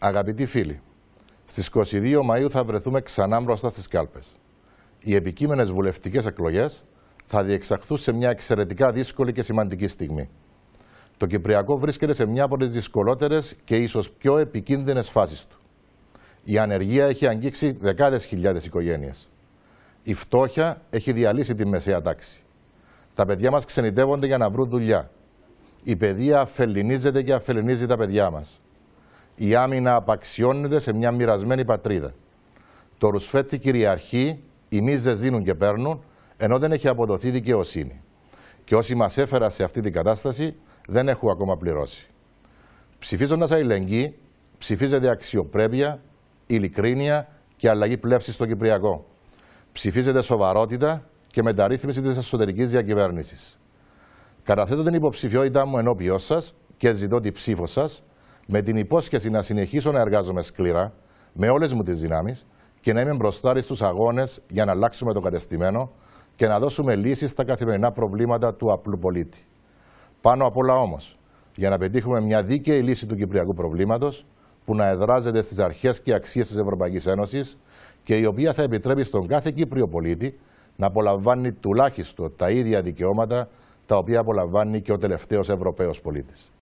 Αγαπητοί φίλοι, στις 22 Μαΐου θα βρεθούμε ξανά μπροστά στις κάλπες. Οι επικείμενες βουλευτικές εκλογές θα διεξαχθούν σε μια εξαιρετικά δύσκολη και σημαντική στιγμή. Το Κυπριακό βρίσκεται σε μια από τις δυσκολότερες και ίσως πιο επικίνδυνες φάσεις του. Η ανεργία έχει αγγίξει δεκάδες χιλιάδες οικογένειες. Η φτώχεια έχει διαλύσει τη μεσαία τάξη. Τα παιδιά μας ξενιτεύονται για να βρουν δουλειά. Η παιδεία αφελεινίζεται και αφελεινίζει τα παιδιά μας η άμυνα απαξιώνεται σε μια μοιρασμένη πατρίδα. Το ρουσφέτη κυριαρχεί, οι μίζες δίνουν και παίρνουν, ενώ δεν έχει αποδοθεί δικαιοσύνη. Και όσοι μας έφεραν σε αυτή την κατάσταση δεν έχουν ακόμα πληρώσει. Ψηφίζοντας αλληλεγγύη, ψηφίζεται αξιοπρέπεια, ειλικρίνεια και αλλαγή πλεύσης στο Κυπριακό. Ψηφίζεται σοβαρότητα και μεταρρύθμιση της εσωτερικής διακυβέρνησης. Καταθέτω την υποψηφιότητά μου ενώπιός σας και ζητώ τη ψήφος σας με την υπόσχεση να συνεχίσω να εργάζομαι σκληρά με όλες μου τις δυνάμεις και να είμαι μπροστά στους αγώνες για να αλλάξουμε το κατεστημένο και να δώσουμε λύσεις στα καθημερινά προβλήματα του απλού πολίτη. Πάνω απ' όλα όμως, για να πετύχουμε μια δίκαιη λύση του κυπριακού προβλήματος που να εδράζεται στις αρχές και αξίες της Ευρωπαϊκής Ένωσης και η οποία θα επιτρέπει στον κάθε Κύπριο πολίτη να απολαμβάνει τουλάχιστον τα ίδια δικαιώματα τα οποία απολαμβάνει και ο τελευταίος Ευρωπαίος πολίτης.